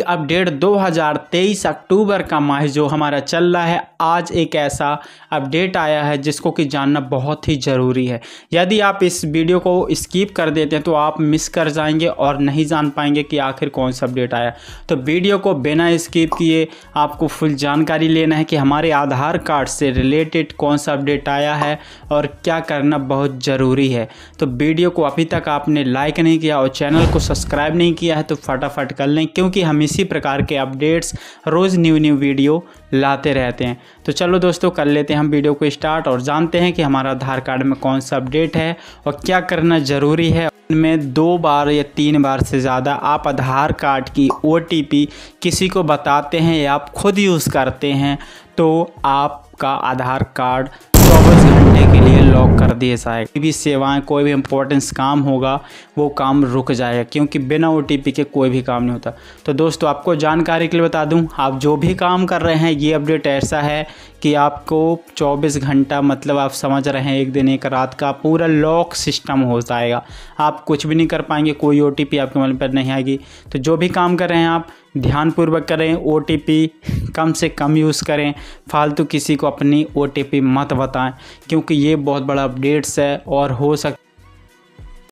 update 2023 अक्टूबर का माह जो हमारा चल रहा है आज एक ऐसा अपडेट आया है जिसको कि जानना बहुत ही ज़रूरी है यदि आप इस वीडियो को स्किप कर देते हैं तो आप मिस कर जाएंगे और नहीं जान पाएंगे कि आखिर कौन सा अपडेट आया तो वीडियो को बिना स्किप किए आपको फुल जानकारी लेना है कि हमारे आधार कार्ड से रिलेटेड कौन सा अपडेट आया है और क्या करना बहुत ज़रूरी है तो वीडियो को अभी तक आपने लाइक नहीं किया और चैनल को सब्सक्राइब नहीं किया है तो फटाफट कर लें क्योंकि हम इसी प्रकार के अपडेट्स रोज़ न्यू न्यू वीडियो लाते रहते हैं तो चलो दोस्तों कर लेते हैं हम वीडियो को स्टार्ट और जानते हैं कि हमारा आधार कार्ड में कौन सा अपडेट है और क्या करना ज़रूरी है में दो बार या तीन बार से ज़्यादा आप आधार कार्ड की ओ किसी को बताते हैं या आप खुद यूज़ करते हैं तो आपका आधार कार्ड करने के लिए लॉक कर दिए जाए कोई भी सेवाएं कोई भी इंपॉर्टेंस काम होगा वो काम रुक जाएगा क्योंकि बिना ओ के कोई भी काम नहीं होता तो दोस्तों आपको जानकारी के लिए बता दूँ आप जो भी काम कर रहे हैं ये अपडेट ऐसा है कि आपको 24 घंटा मतलब आप समझ रहे हैं एक दिन एक रात का पूरा लॉक सिस्टम हो जाएगा आप कुछ भी नहीं कर पाएंगे कोई ओ आपके मोबाइल पर नहीं आएगी तो जो भी काम कर रहे हैं आप ध्यानपूर्वक करें ओ कम से कम यूज़ करें फालतू किसी को अपनी ओ मत बताएं क्योंकि ये बहुत बड़ा अपडेट्स है और हो सकता